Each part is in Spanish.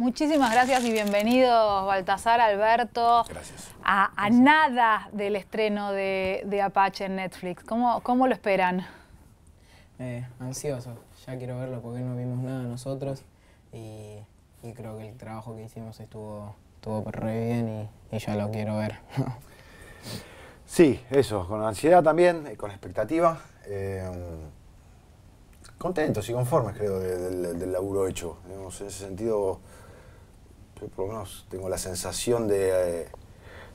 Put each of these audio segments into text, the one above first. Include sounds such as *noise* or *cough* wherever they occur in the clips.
Muchísimas gracias y bienvenidos, Baltasar, Alberto. Gracias. A, nada del estreno de, Apache en Netflix. ¿Cómo, lo esperan? Eh, ansioso. Ya quiero verlo porque no vimos nada nosotros. Y, creo que el trabajo que hicimos estuvo, estuvo re bien y, ya lo quiero ver. *laughs* sí, eso. Con ansiedad también, eh, con expectativa. Eh, um, contentos y conformes, creo, del, laburo hecho. en ese sentido yo por lo menos tengo la sensación de, eh,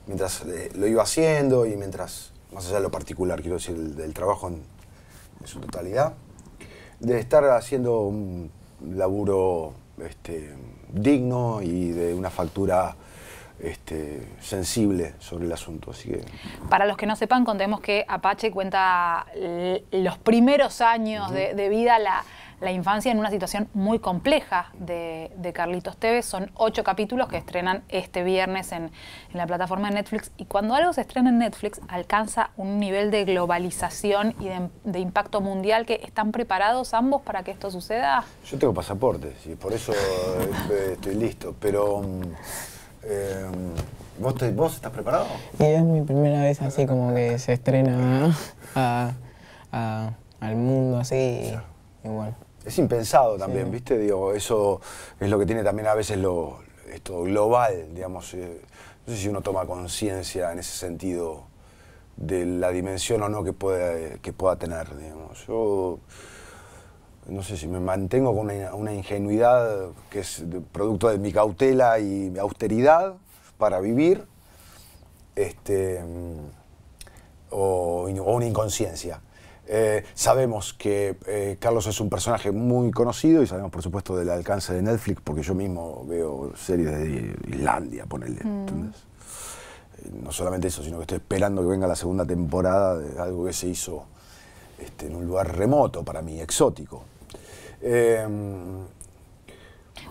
mientras eh, lo iba haciendo y mientras, más allá de lo particular, quiero decir, del, trabajo en, su totalidad, de estar haciendo un laburo este, digno y de una factura este, sensible sobre el asunto. Así Para los que no sepan, contemos que Apache cuenta los primeros años de, de vida, la la infancia en una situación muy compleja de, Carlitos Tevez. Son ocho capítulos que estrenan este viernes en, la plataforma de Netflix. Y cuando algo se estrena en Netflix, alcanza un nivel de globalización y de, impacto mundial que están preparados ambos para que esto suceda. Yo tengo pasaportes y por eso *laughs* eh, estoy listo. Pero. Eh, ¿Vos, ¿Vos estás preparado? es mi primera vez así como que se estrena al mundo así. Igual es impensado también, ¿viste? Digo, eso es lo que tiene también a veces lo, esto global, digamos. Eh, no sé si uno toma conciencia en ese sentido de la dimensión o no que pueda, que pueda tener, digamos. Yo no sé si me mantengo con una, ingenuidad que es producto de mi cautela y mi austeridad para vivir, este, mm, o una inconsciencia. Eh, sabemos que eh, Carlos es un personaje muy conocido y sabemos, por supuesto, del alcance de Netflix, porque yo mismo veo series de Islandia, ponele. Mm. Eh, no solamente eso, sino que estoy esperando que venga la segunda temporada de algo que se hizo este, en un lugar remoto para mí, exótico.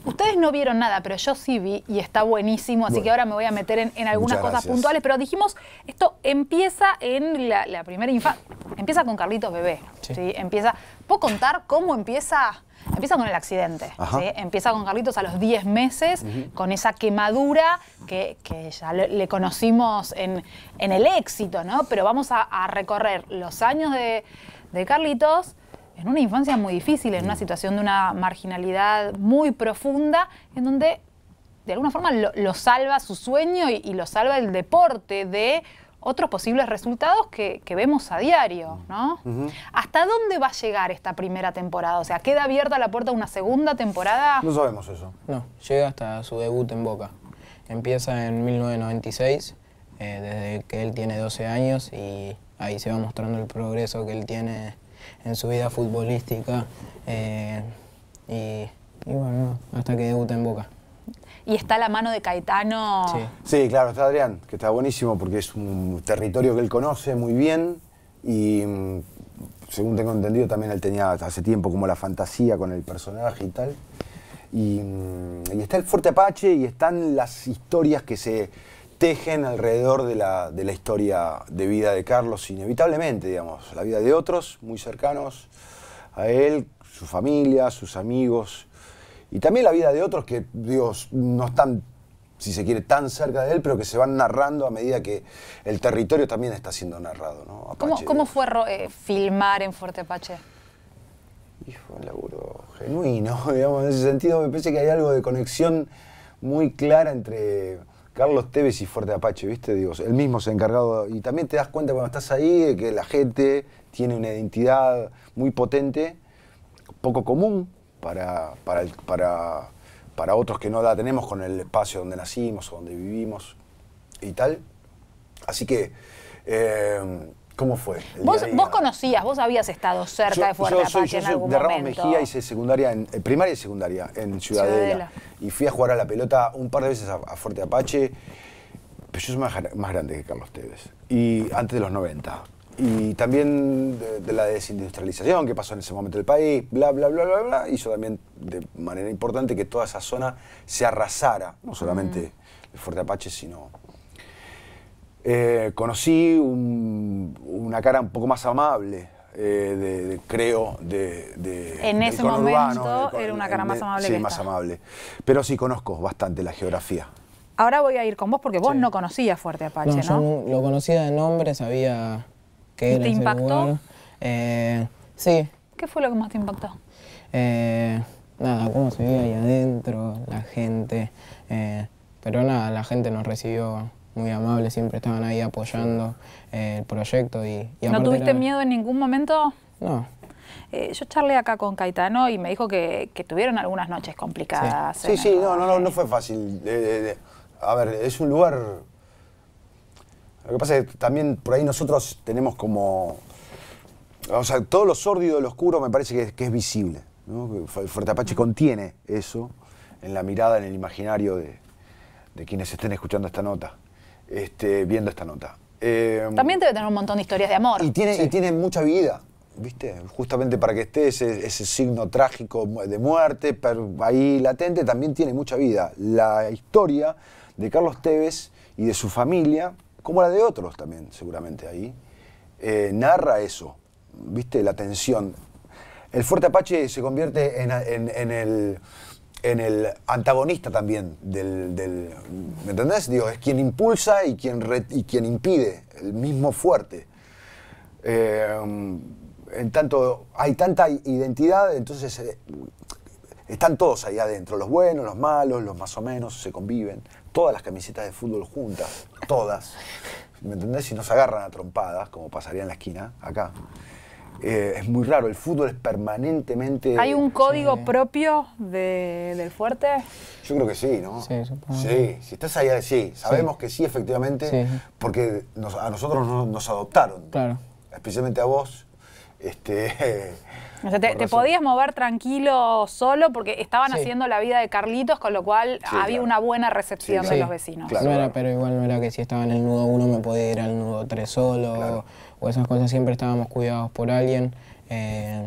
Ustedes no vieron nada, pero yo sí vi y está buenísimo, así que ahora me voy a meter en, algunas cosas puntuales. Pero dijimos, esto empieza en la, primera infancia, empieza con Carlitos Bebé. Empieza, ¿Puedo contar cómo empieza? Empieza con el accidente. Empieza con Carlitos a los 10 meses, con esa quemadura que, ya le, conocimos en, el éxito, ¿no? Pero vamos a, recorrer los años de, de Carlitos en una infancia muy difícil, en una mm. situación de una marginalidad muy profunda, en donde de alguna forma lo, salva su sueño y, lo salva el deporte de otros posibles resultados que, vemos a diario, mm. ¿no? ¿Hasta dónde va a llegar esta primera temporada? O sea, ¿queda abierta la puerta a una segunda temporada? No sabemos eso. No, llega hasta su debut en Boca. Empieza en 1996, eh, desde que él tiene 12 años y ahí se va mostrando el progreso que él tiene en su vida futbolística. Eh, y, bueno, hasta que debuta en Boca. Y está la mano de Caetano. Sí. claro, está Adrián, que está buenísimo porque es un territorio que él conoce muy bien y mm, según tengo entendido también él tenía hace tiempo como la fantasía con el personaje y tal. y mm, está el Fuerte Apache y están las historias que se, tejen alrededor de la, historia de vida de Carlos, inevitablemente, digamos, la vida de otros muy cercanos a él, su familia, sus amigos, y también la vida de otros que, Dios, no están, si se quiere, tan cerca de él, pero que se van narrando a medida que el territorio también está siendo narrado. ¿no? ¿Cómo, fue eh, filmar en Fuerte Apache? fue un laburo genuino, *laughs* digamos, en ese sentido me parece que hay algo de conexión muy clara entre Carlos Tevez y Fuerte Apache, ¿viste? Digo, él mismo se ha encargado. Y también te das cuenta cuando estás ahí de que la gente tiene una identidad muy potente, poco común para, otros que no la tenemos con el espacio donde nacimos o donde vivimos y tal. Así que. Eh, ¿Cómo fue? Vos, conocías, vos habías estado cerca de Fuerte Apache yo en de Ramos Mejía hice secundaria en, eh, primaria y secundaria en Ciudadela. Y fui a jugar a la pelota un par de veces a, Fuerte Apache. Pero yo soy más, grande que Carlos Tevez. Y antes de los 90. Y también de, la desindustrialización que pasó en ese momento del país, bla, bla, bla, bla, bla. Hizo también de manera importante que toda esa zona se arrasara. No solamente mm. Fuerte Apache, sino eh, conocí una cara un poco más amable, eh, de, creo, de, En ese momento era una cara más amable. sí, más amable. Pero sí conozco bastante la geografía. Ahora voy a ir con vos porque vos no conocías Fuerte Apache, ¿no? lo conocía de nombre, sabía que era. ¿Te impactó? Eh, sí. ¿Qué fue lo que más te impactó? Eh, nada, cómo se veía ahí adentro, la gente. pero nada, la gente nos recibió muy amables, siempre estaban ahí apoyando eh, el proyecto. Y, ¿No tuviste miedo en ningún momento? No. Eh, yo charlé acá con Caetano y me dijo que, tuvieron algunas noches complicadas. Sí, sí, no, no, no, eh. fue fácil. a ver, es un lugar... Lo que pasa es que también por ahí nosotros tenemos como... O sea, todo lo sórdido, lo oscuro me parece que es, que es visible. ¿no? Fuerte Apache contiene eso en la mirada, en el imaginario de quienes estén escuchando esta nota. Este, viendo esta nota. Em, también debe tener un montón de historias de amor. Y tiene, y mucha vida, ¿viste? Justamente para que esté ese, signo trágico de muerte pero ahí latente, también tiene mucha vida. La historia de Carlos Tevez y de su familia, como la de otros también, seguramente ahí, eh, narra eso, ¿viste? La tensión. El Fuerte Apache se convierte en el en el antagonista también del, ¿me entendés? Digo, es quien impulsa y quien, y quien impide, el mismo fuerte. Eh, en tanto, hay tanta identidad, entonces eh, están todos ahí adentro, los buenos, los malos, los más o menos, se conviven, todas las camisetas de fútbol juntas, todas, ¿me entendés? Y nos agarran a trompadas, como pasaría en la esquina, acá. Eh, es muy raro, el fútbol es permanentemente... ¿Hay un código propio del fuerte? Yo creo que sí, ¿no? Sí, supongo. Sí, si estás allá, sí, sabemos que sí, efectivamente, porque a nosotros nos, adoptaron. Claro. Especialmente a vos. Este, o sea, te, podías mover tranquilo solo porque estaban haciendo la vida de Carlitos, con lo cual había una buena recepción de los vecinos. Claro, pero igual no era que si estaba en el nudo uno me podía ir al nudo tres solo esas cosas siempre estábamos cuidados por alguien, eh,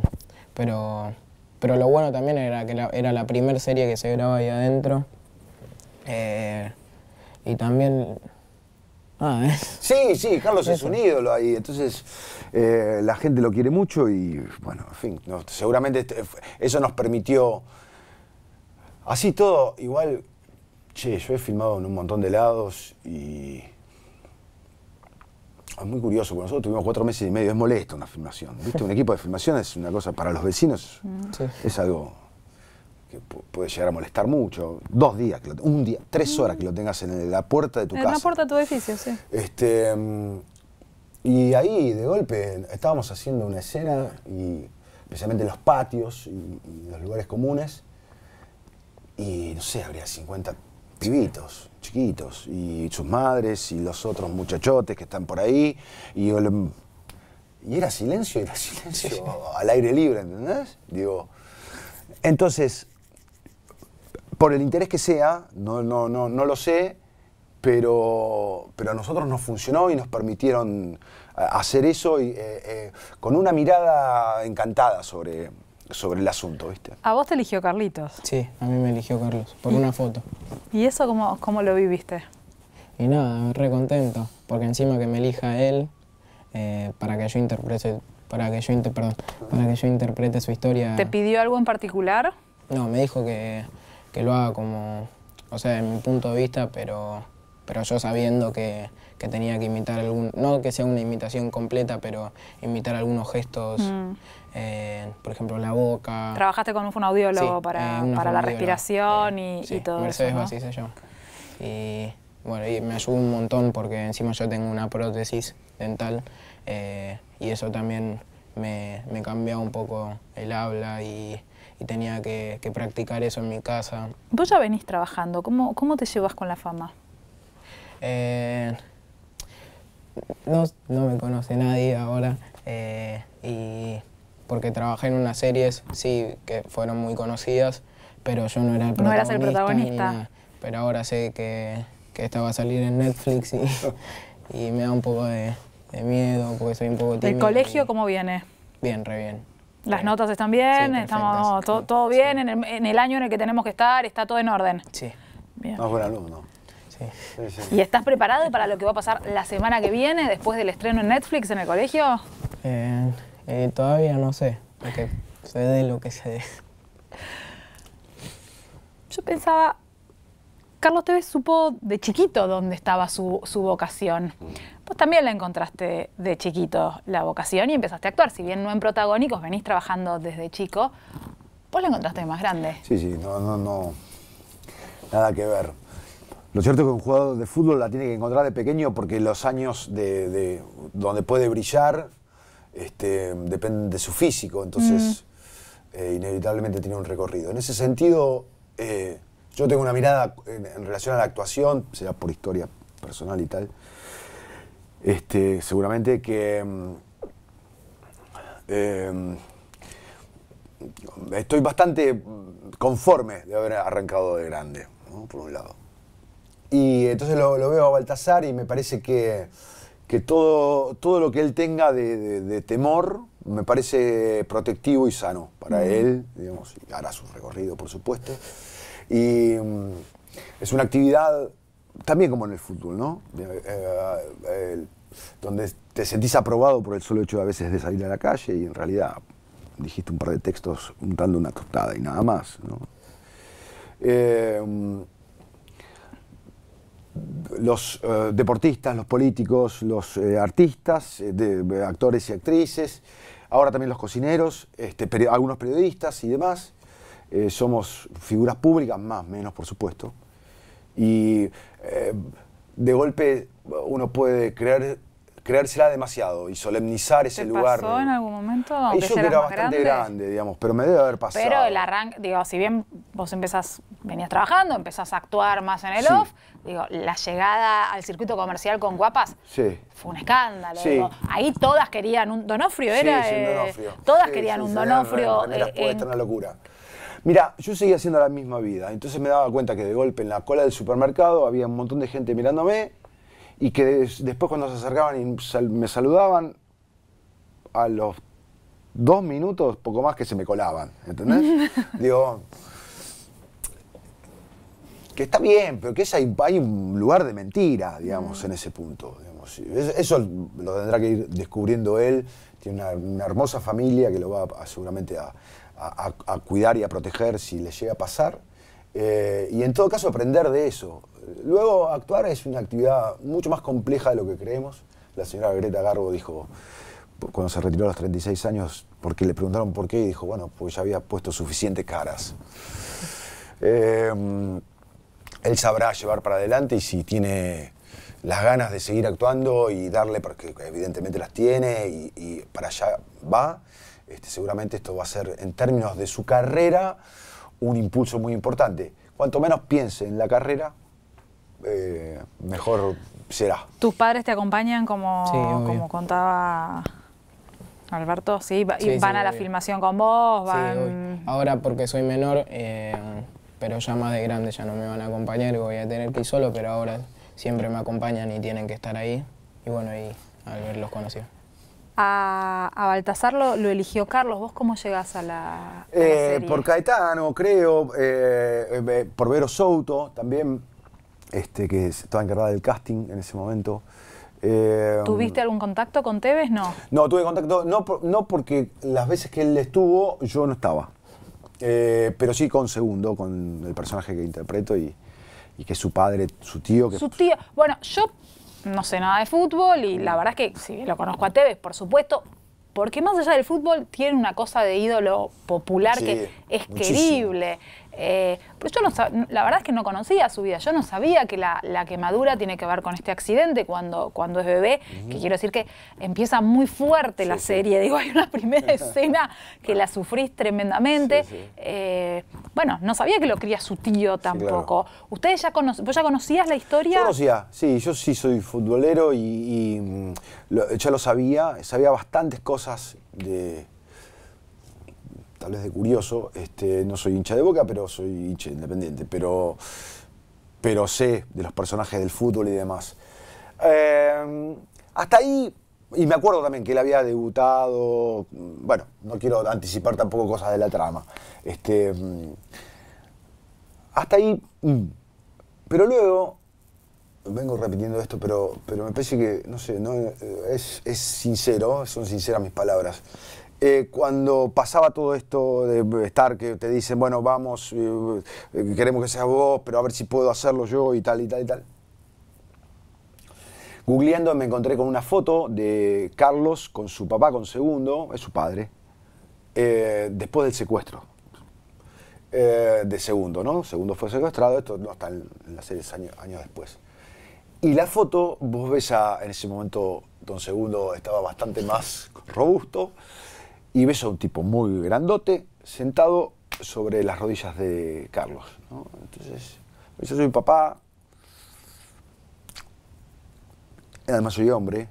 pero, pero lo bueno también era que era la primera serie que se graba ahí adentro. Eh, y también Ah, Sí, sí, Carlos es un ídolo ahí, entonces la gente lo quiere mucho y bueno, en fin, seguramente este, eso nos permitió, así todo, igual, che, yo he filmado en un montón de lados y es muy curioso, porque nosotros tuvimos cuatro meses y medio, es molesto una filmación. ¿viste? Un equipo de filmación es una cosa, para los vecinos es algo que puede llegar a molestar mucho. Dos días, un día, tres horas que lo tengas en la puerta de tu casa. En la puerta de tu edificio, sí. Este, mm, y ahí, de golpe, estábamos haciendo una escena, y especialmente en los patios y, y los lugares comunes, y no sé, habría 50 pibitos chiquitos, y sus madres, y los otros muchachotes que están por ahí, y, era silencio, era silencio al aire libre, ¿entendés? Digo, entonces, por el interés que sea, no, no, no, no lo sé, pero, pero a nosotros nos funcionó y nos permitieron eh, hacer eso eh, eh, con una mirada encantada sobre sobre el asunto, ¿viste? A vos te eligió Carlitos. Sí, a mí me eligió Carlos, por una foto. ¿Y eso cómo, cómo lo viviste? Y nada, re contento, porque encima que me elija él, eh, para que yo interprete, para que yo interprete su historia. ¿Te pidió algo en particular? No, me dijo que, lo haga como, o sea, en mi punto de vista, pero, pero yo sabiendo que, tenía que imitar algún, no que sea una imitación completa, pero imitar algunos gestos. Mm por ejemplo, la boca. Trabajaste con un fonoaudiólogo para, la respiración y, todo eso. Mercedes ¿no? yo. Y bueno, y me ayudó un montón porque encima yo tengo una prótesis dental eh, y eso también me, me, un poco el habla y, tenía que, practicar eso en mi casa. Vos ya venís trabajando, ¿cómo, te llevas con la fama? Eh, no, me conoce nadie ahora eh, y porque trabajé en unas series, sí, que fueron muy conocidas, pero yo no era el protagonista. No eras el protagonista. Pero ahora sé que, que, esta va a salir en Netflix y, *laughs* me da un poco de, miedo porque soy un poco tímido. ¿El colegio cómo viene? Bien, re bien. ¿Las notas están bien? ¿Estamos todo, bien? En, el, año en el que tenemos que estar? ¿Está todo en orden? Sí. Bien. No, buen alumno. Sí. ¿Y estás preparado para lo que va a pasar la semana que viene después del estreno en Netflix en el colegio? Eh, eh, todavía no sé, porque sé de lo que sé. Yo pensaba, Carlos Tevez supo de chiquito dónde estaba su, vocación. pues también la encontraste de chiquito, la vocación, y empezaste a actuar. Si bien no en protagónicos, venís trabajando desde chico, pues la encontraste más grande. Sí, sí, no, no, no. Nada que ver. Lo cierto es que un jugador de fútbol la tiene que encontrar de pequeño porque los años de, de donde puede brillar este, dependen de su físico, entonces eh, inevitablemente tiene un recorrido. En ese sentido, eh, yo tengo una mirada en, relación a la actuación, sea por historia personal y tal, este, seguramente que mm, eh, estoy bastante conforme de haber arrancado de grande, por un lado. Y entonces lo veo a Baltasar y me parece que que todo, todo lo que él tenga de, temor me parece protectivo y sano para él, digamos, y hará su recorrido, por supuesto. Y mm, es una actividad también como en el fútbol, ¿no? Eh, eh, donde te sentís aprobado por el solo hecho a veces de salir a la calle y en realidad dijiste un par de textos untando una tostada y nada más, ¿no? Eh, mm, los eh, deportistas, los políticos, los eh, artistas, eh, actores y actrices, ahora también los cocineros, este, algunos periodistas y demás. somos figuras públicas, más, o menos, por supuesto. Y de golpe uno puede creer creérsela demasiado y solemnizar ese ¿Te lugar. pasó en algún momento? Aunque era bastante grande? digamos, pero me debe haber pasado. Pero el arranque, digo, si bien vos empezás, venías trabajando, empezás a actuar más en el off, digo, la llegada al circuito comercial con Guapas fue un escándalo. ahí todas querían un Donofrio, era. Sí, un eh, donofrio. todas querían un Donofrio. Era eh, eh, una locura. Mira, yo seguía haciendo la misma vida, entonces me daba cuenta que de golpe en la cola del supermercado había un montón de gente mirándome y que después cuando se acercaban y me saludaban, a los dos minutos, poco más, que se me colaban, ¿entendés? *laughs* Digo, que está bien, pero que hay, un lugar de mentira, digamos, en mm. ese punto. Eso lo tendrá que ir descubriendo él. Tiene una, hermosa familia que lo va seguramente a, cuidar y a proteger si le llega a pasar. Eh, y en todo caso aprender de eso luego actuar es una actividad mucho más compleja de lo que creemos. La señora Greta Garbo dijo, cuando se retiró a los 36 años, porque le preguntaron por qué, y dijo, bueno, pues ya había puesto suficientes caras. Eh, él sabrá llevar para adelante y si tiene las ganas de seguir actuando y darle, porque evidentemente las tiene y, para allá va, este, seguramente esto va a ser, en términos de su carrera, un impulso muy importante. Cuanto menos piense en la carrera, eh, mejor será. ¿Tus padres te acompañan como, como contaba Alberto? Sí, y van a la filmación con vos, van... Ahora porque soy menor, eh, pero ya más de grande ya no me van a acompañar, y voy a tener que ir solo, pero ahora siempre me acompañan y tienen que estar ahí. Y bueno, y al verlos conocido A, a, Baltasar lo, eligió Carlos. ¿Vos cómo llegás a la, eh, serie? Por Caetano, creo, por Vero Souto también. Este, que estaba encargada del casting en ese momento. Eh, ¿Tuviste algún contacto con Tevez? No. No, tuve contacto, no, porque las veces que él estuvo yo no estaba. Eh, pero sí con Segundo, con el personaje que interpreto y, que es su padre, su tío. su tío. Bueno, yo no sé nada de fútbol y la verdad es que sí, lo conozco a Tevez, por supuesto, porque más allá del fútbol tiene una cosa de ídolo popular que es querible. Eh, yo no, la verdad es que no conocía su vida, yo no sabía que la, quemadura tiene que ver con este accidente cuando, cuando es bebé, que quiero decir que empieza muy fuerte la serie, *laughs* digo, hay una primera *laughs* escena que la sufrís tremendamente. Eh, bueno, no sabía que lo cría su tío tampoco. ¿Ustedes ya, conocían ¿vos ya conocías la historia? Yo conocía, sí, yo sí soy futbolero y, mm, ya lo sabía, sabía bastantes cosas de tal vez de curioso, este, no soy hincha de boca, pero soy hincha independiente, pero, pero sé de los personajes del fútbol y demás. Em, hasta ahí, y me acuerdo también que él había debutado, bueno, no quiero anticipar tampoco cosas de la trama. Este, em, hasta ahí, mm. pero luego, vengo repitiendo esto, pero, pero me parece que, no sé, no, eh, es, es sincero, son sinceras mis palabras. Eh, cuando pasaba todo esto de estar, que te dicen, bueno, vamos, eh, eh, queremos que seas vos, pero a ver si puedo hacerlo yo y tal y tal y tal. Googleando me encontré con una foto de Carlos con su papá, con segundo, es su padre, después del secuestro. de segundo, ¿no? Segundo fue secuestrado, esto no está en, en la serie años, años después. Y la foto, vos ves a, en ese momento, don Segundo estaba bastante más robusto, y ves a un tipo muy grandote sentado sobre las rodillas de Carlos. Entonces, yo soy papá, además soy hombre,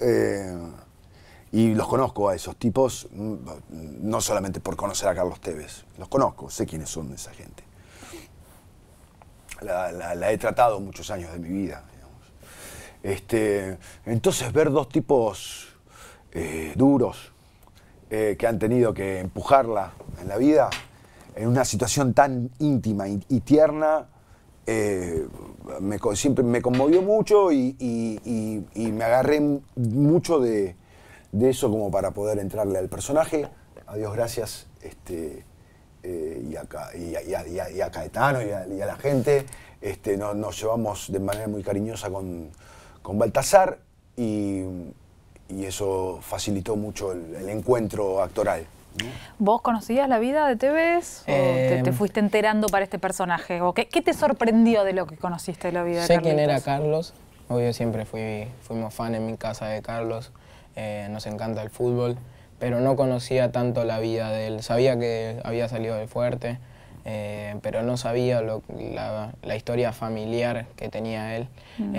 eh, y los conozco a esos tipos, mm, no solamente por conocer a Carlos Tevez, los conozco, sé quiénes son esa gente. La, he tratado muchos años de mi vida. Este, entonces ver dos tipos eh, duros, eh, que han tenido que empujarla en la vida, en una situación tan íntima y, tierna, eh, me, siempre me conmovió mucho y, me agarré mucho de, eso como para poder entrarle al personaje. Adiós, gracias. Este, y, a, y, y, Caetano y a, la gente. Este, nos llevamos de manera muy cariñosa con Baltasar y y eso facilitó mucho el, encuentro actoral. ¿Vos conocías la vida de Tevez? ¿O te, em. fuiste enterando para este personaje? ¿O qué, te sorprendió de lo que conociste de la vida de Carlos? Sé quién era Carlos. Obvio, siempre fuimos fan en mi casa de Carlos. Eh, nos encanta el fútbol. Pero no conocía tanto la vida de él. Sabía que había salido del fuerte, eh, pero no sabía la, historia familiar que tenía él. Mm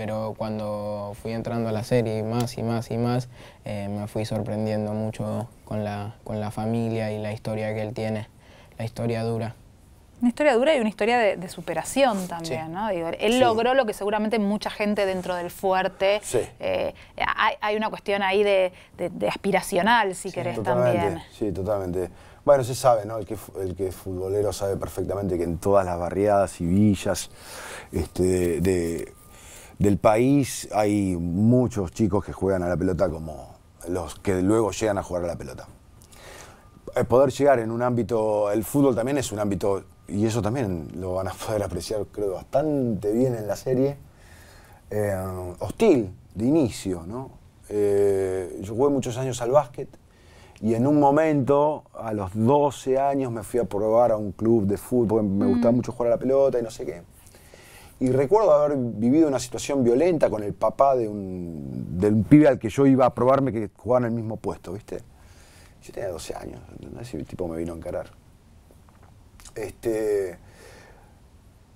pero cuando fui entrando a la serie más y más y más, eh, me fui sorprendiendo mucho con la, con la familia y la historia que él tiene, la historia dura. Una historia dura y una historia de, superación también, ¿no? él logró lo que seguramente mucha gente dentro del fuerte. Sí. Eh, hay, una cuestión ahí de, aspiracional, si querés también. Sí, totalmente. Bueno, se sabe, ¿no? El que, el que es futbolero sabe perfectamente que en todas las barriadas y villas este, de del país hay muchos chicos que juegan a la pelota como los que luego llegan a jugar a la pelota. Eh, poder llegar en un ámbito, el fútbol también es un ámbito, y eso también lo van a *laughs* poder apreciar, creo, bastante bien en la serie, eh, hostil de inicio, ¿no? Eh, yo jugué muchos años al básquet y en un momento, a los 12 años, me fui a probar a un club de fútbol, porque me gustaba mm. mucho jugar a la pelota y no sé qué y recuerdo haber vivido una situación violenta con el papá de un, pibe al que yo iba a probarme que jugaba en el mismo puesto, ¿viste? Yo tenía 12 años, ese tipo me vino a encarar. Este,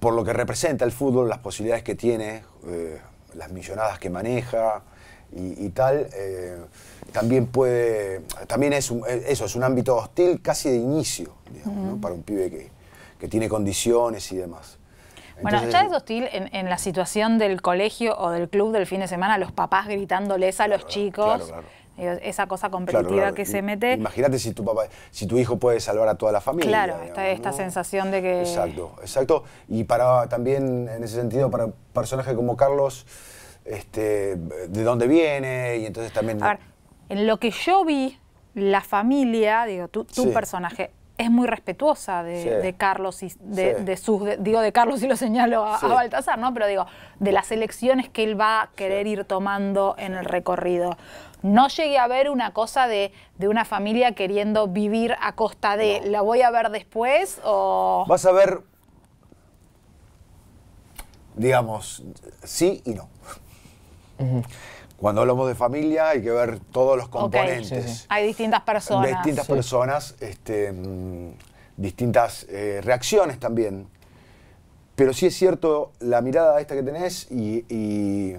por lo que representa el fútbol, las posibilidades que tiene, eh, las millonadas que maneja y, tal, eh, también puede, también es un, eh, eso, es un ámbito hostil casi de inicio, para un pibe que tiene condiciones y demás. Bueno, ya es hostil en, la situación del colegio o del club del fin de semana, los papás gritándoles a los chicos. Esa cosa competitiva que se mete. Imagínate si tu papá, si tu hijo puede salvar a toda la familia. Claro, esta, sensación de que. Exacto, exacto. Y para también, en ese sentido, para personaje como Carlos, este, de dónde viene y entonces también... A ver, en lo que yo vi, la familia, digo, tu, personaje, es muy respetuosa de, Carlos y de, sus, digo de Carlos y lo señalo a, Baltasar, ¿no? Pero digo, de las elecciones que él va a querer ir tomando en el recorrido. No llegué a ver una cosa de, una familia queriendo vivir a costa de, ¿la voy a ver después o...? Vas a ver, digamos, sí y no. Cuando hablamos de familia hay que ver todos los componentes. Hay distintas personas. Distintas personas, este, mm, distintas eh, reacciones también. Pero sí es cierto la mirada esta que tenés y... y,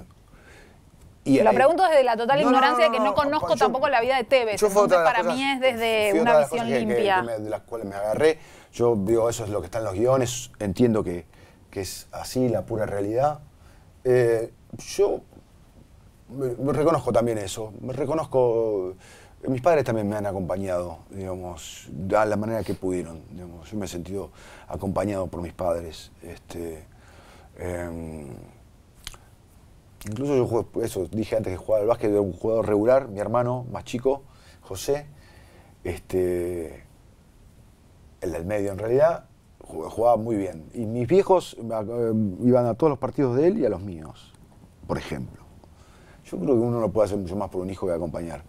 y lo pregunto desde la total ignorancia de que no conozco tampoco la vida de Tevez. Entonces, para mí es desde una visión limpia. de las cuales me agarré. Yo digo, eso es lo que está los guiones. Entiendo que, es así, la pura realidad. Eh, yo reconozco también eso. Reconozco. Mis padres también me han acompañado, digamos, a la manera que pudieron. Yo me he sentido acompañado por mis padres. Este, em, incluso yo eso, dije antes que jugaba al básquet, era un jugador regular, mi hermano más chico, José, este, el del medio en realidad, jugaba muy bien. Y mis viejos eh, iban a todos los partidos de él y a los míos, por ejemplo. Yo creo que uno lo puede hacer mucho más por un hijo que acompañar.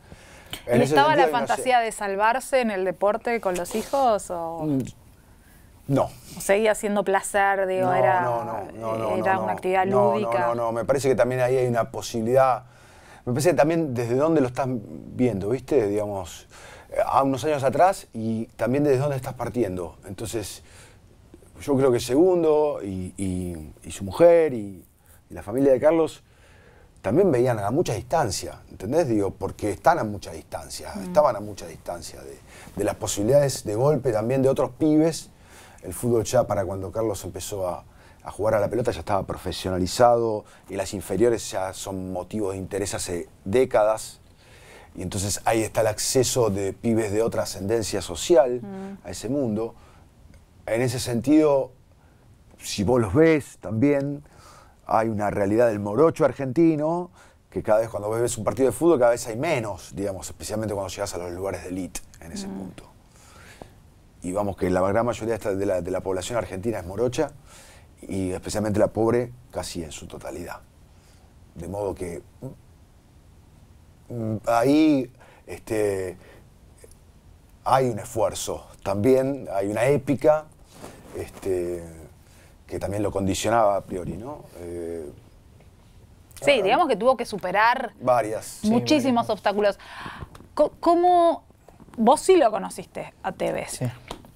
¿Le estaba la fantasía de salvarse en el deporte con los hijos? O... Mm, no. O seguía siendo placer, digo, no, era, no, eh, era una actividad lúdica. No, no, no, me parece que también ahí hay una posibilidad. Me parece que también desde dónde lo estás viendo, ¿viste? Digamos, eh, a unos años atrás y también desde dónde estás partiendo. Entonces, yo creo que Segundo y, su mujer y la familia de Carlos también veían a mucha distancia, ¿entendés? Digo, porque están a mucha distancia, mm. estaban a mucha distancia de, las posibilidades de golpe también de otros pibes. El fútbol ya para cuando Carlos empezó a, jugar a la pelota ya estaba profesionalizado y las inferiores ya son motivos de interés hace décadas. Y entonces ahí está el acceso de pibes de otra ascendencia social mm. a ese mundo. En ese sentido, si vos los ves también, hay una realidad del morocho argentino, que cada vez cuando ves un partido de fútbol, cada vez hay menos, digamos, especialmente cuando llegas a los lugares de elite en ese mm. punto. Y vamos, que la gran mayoría de la, población argentina es morocha y especialmente la pobre casi en su totalidad. De modo que mm, mm, ahí este, hay un esfuerzo, también hay una épica. Este, que también lo condicionaba a priori, ¿no? Eh, sí, digamos que tuvo que superar varias, muchísimos obstáculos. ¿Cómo vos sí lo conociste a Tevez? Sí.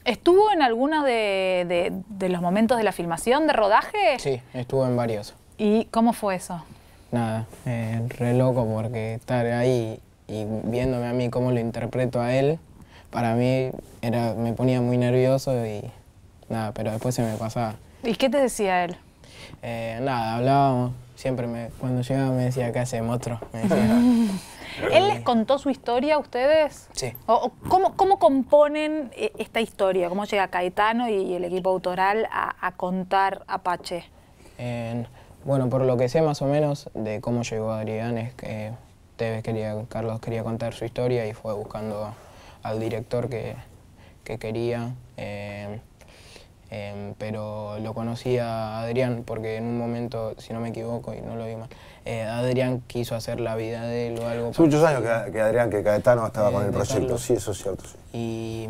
¿Estuvo en alguno de, los momentos de la filmación, de rodaje? Sí, estuvo en varios. ¿Y cómo fue eso? Nada, eh, re loco porque estar ahí y viéndome a mí cómo lo interpreto a él, para mí era, me ponía muy nervioso y nada, pero después se me pasaba. ¿Y qué te decía él? Eh, nada, hablábamos. Siempre me, cuando llegaba me decía, ¿qué hace otro, Me *laughs* ¿Él les contó su historia a ustedes? Sí. O, ¿cómo, componen eh, esta historia? ¿Cómo llega Caetano y el equipo autoral a, contar Apache? bueno, por lo que sé más o menos de cómo llegó Adrián es que Tevez quería, Carlos quería contar su historia y fue buscando al director que, quería. Eh, Em, pero lo conocí a Adrián porque en un momento, si no me equivoco y no lo vi mal, eh, Adrián quiso hacer la vida de él o algo. Hace muchos años que, Adrián, que Caetano estaba eh, con el proyecto, sí, eso es cierto. Y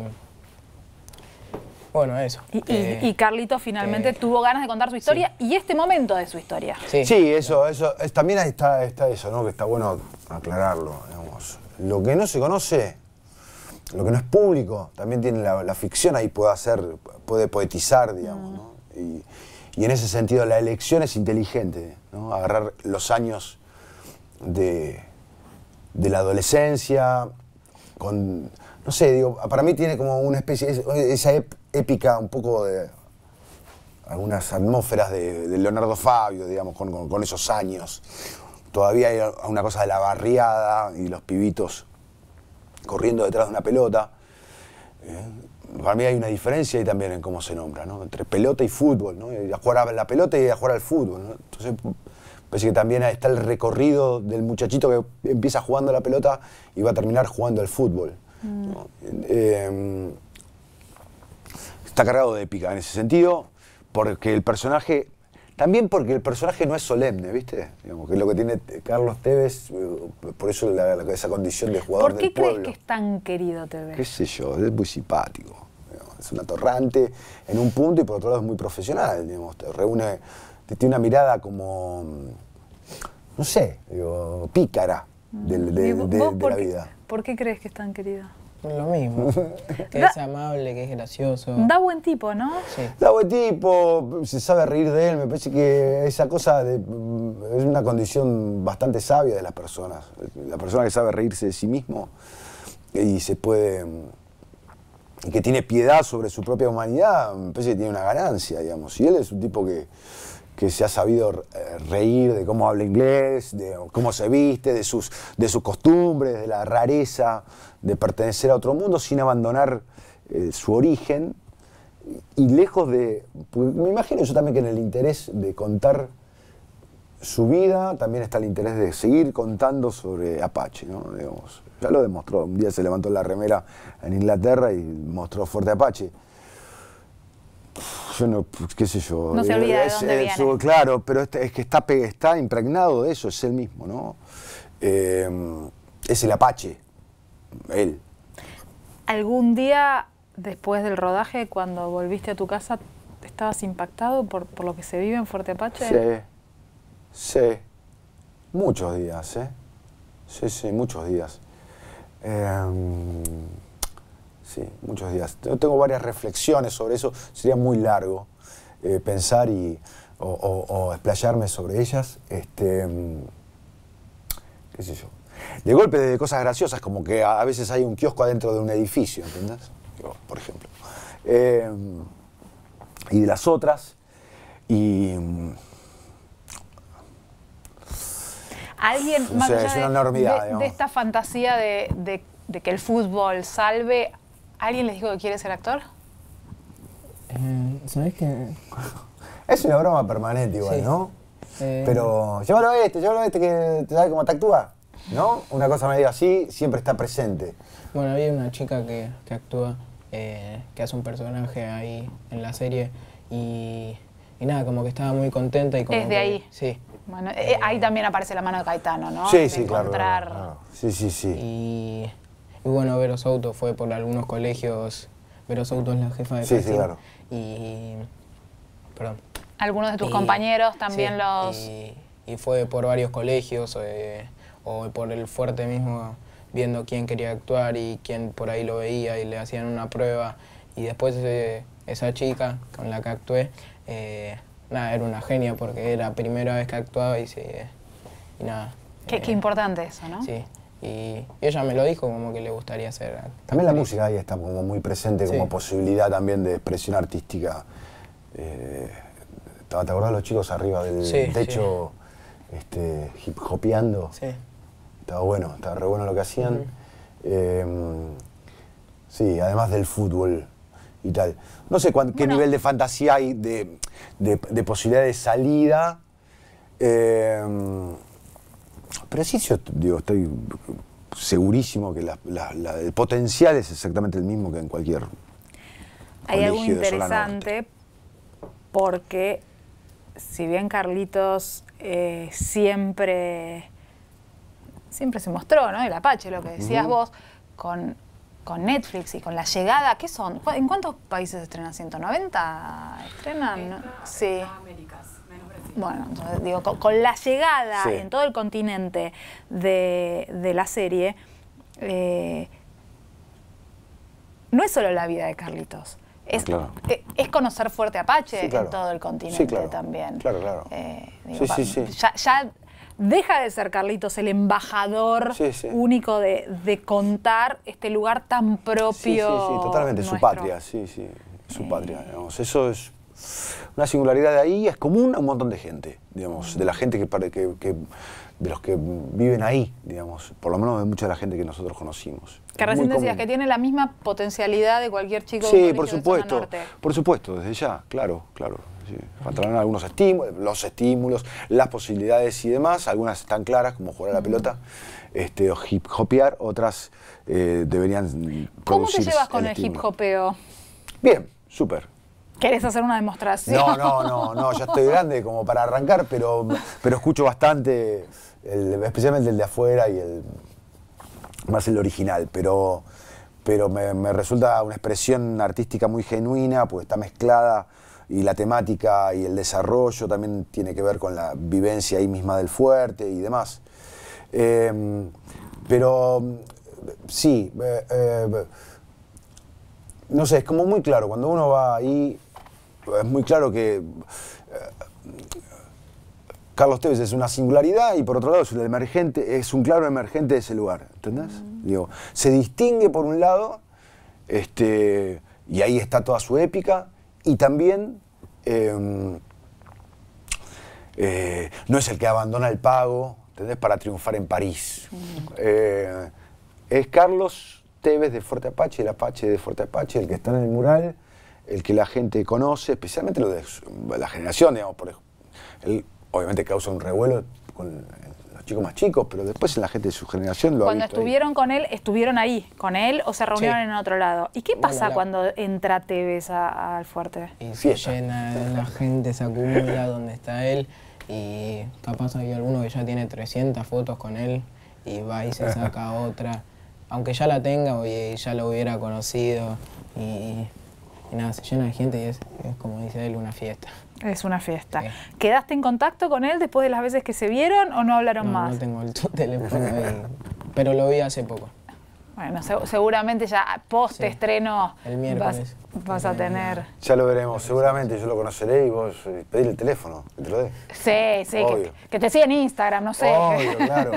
bueno, eso. Y, eh, Carlito finalmente tuvo ganas de contar su historia y este momento de su historia. Sí, eso, eso también ahí está, está eso, ¿no? que está bueno aclararlo. Lo que no se conoce lo que no es público, también tiene la, ficción ahí puede hacer, puede poetizar, digamos, mm. y, en ese sentido la elección es inteligente, Agarrar los años de, la adolescencia, con, no sé, digo, para mí tiene como una especie, esa épica un poco de algunas atmósferas de, Leonardo Fabio, digamos, con, con esos años. Todavía hay una cosa de la barriada y los pibitos corriendo detrás de una pelota. Eh, para mí hay una diferencia ahí también en cómo se nombra, ¿no? entre pelota y fútbol, ¿no? a jugar a la pelota y a jugar al fútbol. Entonces, parece que también está el recorrido del muchachito que empieza jugando a la pelota y va a terminar jugando al fútbol. Mm. Em, está cargado de épica en ese sentido, porque el personaje también porque el personaje no es solemne, ¿viste? Digamos, que es lo que tiene Carlos Tevez, eh, por eso esa condición de jugador del pueblo. ¿Por qué crees que es tan querido Tevez? Qué sé yo, es muy simpático. es un atorrante en un punto y por otro lado es muy profesional. Digamos, te reúne, te tiene una mirada como, mm, no sé, pícara mm. de la vida. ¿Por qué crees que es tan querido? Lo mismo. *laughs* Que es amable, que es gracioso. Da buen tipo, ¿no? Sí. Da buen tipo, se sabe reír de él. Me parece que esa cosa mm, es una condición bastante sabia de las personas. La persona que sabe reírse de sí mismo y se puede. Mm, y que tiene piedad sobre su propia humanidad, me parece que tiene una ganancia, digamos. Y él es un tipo que que se ha sabido eh, reír de cómo habla inglés, de cómo se viste, de sus, de sus costumbres, de la rareza de pertenecer a otro mundo sin abandonar eh, su origen y lejos de... Pues, me imagino yo también que en el interés de contar su vida también está el interés de seguir contando sobre Apache, ya lo demostró, un día se levantó la remera en Inglaterra y mostró fuerte Apache yo no, qué sé yo. No se eh, olvida de eso. Claro, pero este, es que está, está impregnado de eso, es él mismo, ¿no? Em, es el Apache, él. ¿Algún día después del rodaje, cuando volviste a tu casa, estabas impactado por, por lo que se vive en Fuerte Apache? Sí, sí. Muchos días, ¿eh? Sí, sí, muchos días. Eh, sí, muchos días. Yo tengo varias reflexiones sobre eso, sería muy largo eh, pensar y, o, explayarme sobre ellas. Este, mm, ¿Qué sé yo? De golpe de cosas graciosas, como que a, veces hay un kiosco adentro de un edificio, ¿entendés? por ejemplo. Eh, y de las otras. Y. Mm, Alguien más de, de, esta fantasía de, de, que el fútbol salve ¿Alguien les dijo que quiere ser actor? Eh, ¿Sabés qué? *laughs* es una broma permanente igual, ¿no? Eh. Pero llévalo a este, llévalo a este que te sabe cómo te actúa, ¿no? Una cosa medio así siempre está presente. Bueno, había una chica que, actúa, eh, que hace un personaje ahí en la serie y, y nada, como que estaba muy contenta y como Es de ahí. Sí. Bueno, eh, ahí también aparece la mano de Caetano, ¿no? Sí, sí, claro, Sí, sí, sí. Y y bueno Vero Souto, fue por algunos colegios. Vero Souto es la jefa de sí, Sí, claro. Y, perdón. Algunos de tus compañeros también los... Y, fue por varios colegios eh, o por el fuerte mismo, viendo quién quería actuar y quién por ahí lo veía y le hacían una prueba. Y después eh, esa chica con la que actué, eh, nada, era una genia porque era la primera vez que actuaba y, nada. Qué, qué importante eso, ¿no? Sí. Y, ella me lo dijo como que le gustaría hacer. También la música ahí está como muy presente como posibilidad también de expresión artística. Eh, ¿Te acordás los chicos arriba del techo este, hip hopeando? Sí. Estaba bueno, estaba re bueno lo que hacían. Eh, sí, además del fútbol y tal. No sé qué nivel de fantasía hay de, posibilidad de salida. Eh, pero sí, digo, estoy segurísimo que el potencial es exactamente el mismo que en cualquier. Hay algo interesante porque, si bien Carlitos eh, siempre, siempre se mostró, ¿no? El Apache, lo que decías vos, con, con Netflix y con la llegada, ¿qué son? ¿En cuántos países estrenan? ¿190 estrenan? Sí. Bueno, digo, con, la llegada en todo el continente de, la serie, eh, no es solo la vida de Carlitos. Ah, es, eh, es conocer fuerte Apache en todo el continente también. Claro, claro. Eh, ya, deja de ser Carlitos el embajador único de, contar este lugar tan propio. Sí, sí, totalmente, su patria, sí, sí, su patria. Digamos. Eso es una singularidad de ahí es común a un montón de gente, digamos, de la gente que, que de los que viven ahí, digamos, por lo menos de mucha de la gente que nosotros conocimos. Que recién decías que tiene la misma potencialidad de cualquier chico. Sí, por supuesto, por supuesto, desde ya, claro, claro. Sí. Faltarán algunos estímulos, los estímulos, las posibilidades y demás. Algunas están claras, como jugar a la pelota, este, o hip hopear, otras eh, deberían. ¿Cómo te llevas con el, el hip hopeo? Bien, súper. ¿Querés hacer una demostración? No, no, no, no, ya estoy grande como para arrancar, pero, pero escucho bastante, especialmente el de afuera y el más el original, pero, pero me, resulta una expresión artística muy genuina, pues está mezclada y la temática y el desarrollo también tiene que ver con la vivencia ahí misma del fuerte y demás. Em, pero sí, eh, eh, no sé, es como muy claro, cuando uno va ahí es muy claro que eh, Carlos Tevez es una singularidad y por otro lado es un, emergente, es un claro emergente de ese lugar, ¿entendés? Mm. Digo, se distingue por un lado, este, y ahí está toda su épica, y también em, eh, no es el que abandona el pago, ¿entendés? Para triunfar en París. Eh, es Carlos Tevez de Fuerte Apache, el Apache de Fuerte Apache, el que está en el mural el que la gente conoce, especialmente lo de la generación, digamos, por él obviamente causa un revuelo con los chicos más chicos, pero después la gente de su generación lo Cuando ha visto estuvieron con él, estuvieron ahí, con él, o se reunieron en otro lado. ¿Y qué pasa cuando entra Tevez al fuerte? Y se llena, la gente se acumula donde está él, y capaz hay alguno que ya tiene 300 fotos con él, y va y se saca *laughs* otra. Aunque ya la tenga, oye, ya lo hubiera conocido, y y nada, se llena de gente y es, como dice él, una fiesta. Es una fiesta. ¿Quedaste en contacto con él después de las veces que se vieron o no hablaron más? No tengo el *laughs* teléfono, pero lo vi hace poco. Bueno, seguramente ya post estreno el miércoles. Vas, a tener. Ya lo veremos, seguramente yo lo conoceré y vos eh, pedir el teléfono, que te lo dé. Sí, sí, que, te siga en Instagram, no sé. Obvio, *laughs* claro.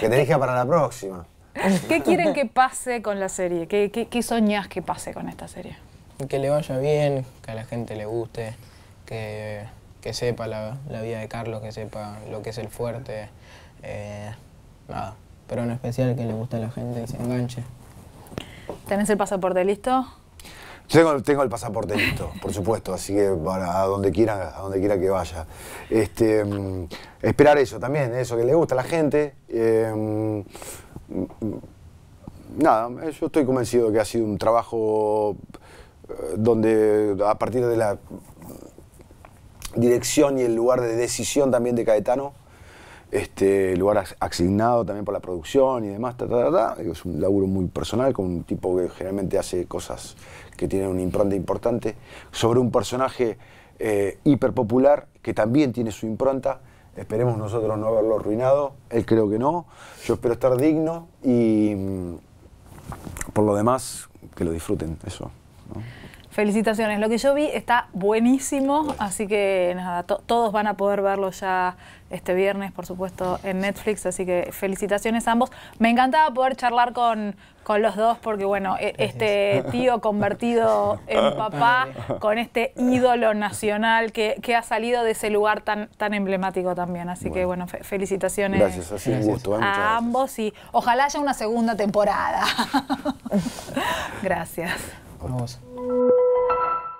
que te dije para la próxima. ¿Qué quieren que pase con la serie? qué, qué soñás que pase con esta serie? que le vaya bien, que a la gente le guste, que, sepa la, vida de Carlos, que sepa lo que es el fuerte, eh, nada. Pero en especial que le guste a la gente y se enganche. ¿Tenés el pasaporte listo? tengo, tengo el pasaporte listo, por supuesto, así que para, a donde quiera, a donde quiera que vaya. Este, mm, esperar eso también, ¿eh? eso que le gusta a la gente. Em, mm, mm, nada, yo estoy convencido que ha sido un trabajo donde a partir de la dirección y el lugar de decisión también de Caetano, este lugar asignado también por la producción y demás, es un laburo muy personal con un tipo que generalmente hace cosas que tienen una impronta importante, sobre un personaje hiper eh, hiperpopular que también tiene su impronta, esperemos nosotros no haberlo arruinado, él creo que no, yo espero estar digno y mm, por lo demás que lo disfruten, eso. Felicitaciones, lo que yo vi está buenísimo, así que nada, todos van a poder verlo ya este viernes, por supuesto, en Netflix, así que felicitaciones a ambos. Me encantaba poder charlar con, los dos, porque bueno, e-, este tío convertido *laughs* en papá, con este ídolo nacional que, ha salido de ese lugar tan, tan emblemático también, así que bueno, felicitaciones Gracias, ¿eh? a ambos y ojalá haya una segunda temporada. *laughs* Gracias. volta. Nossa.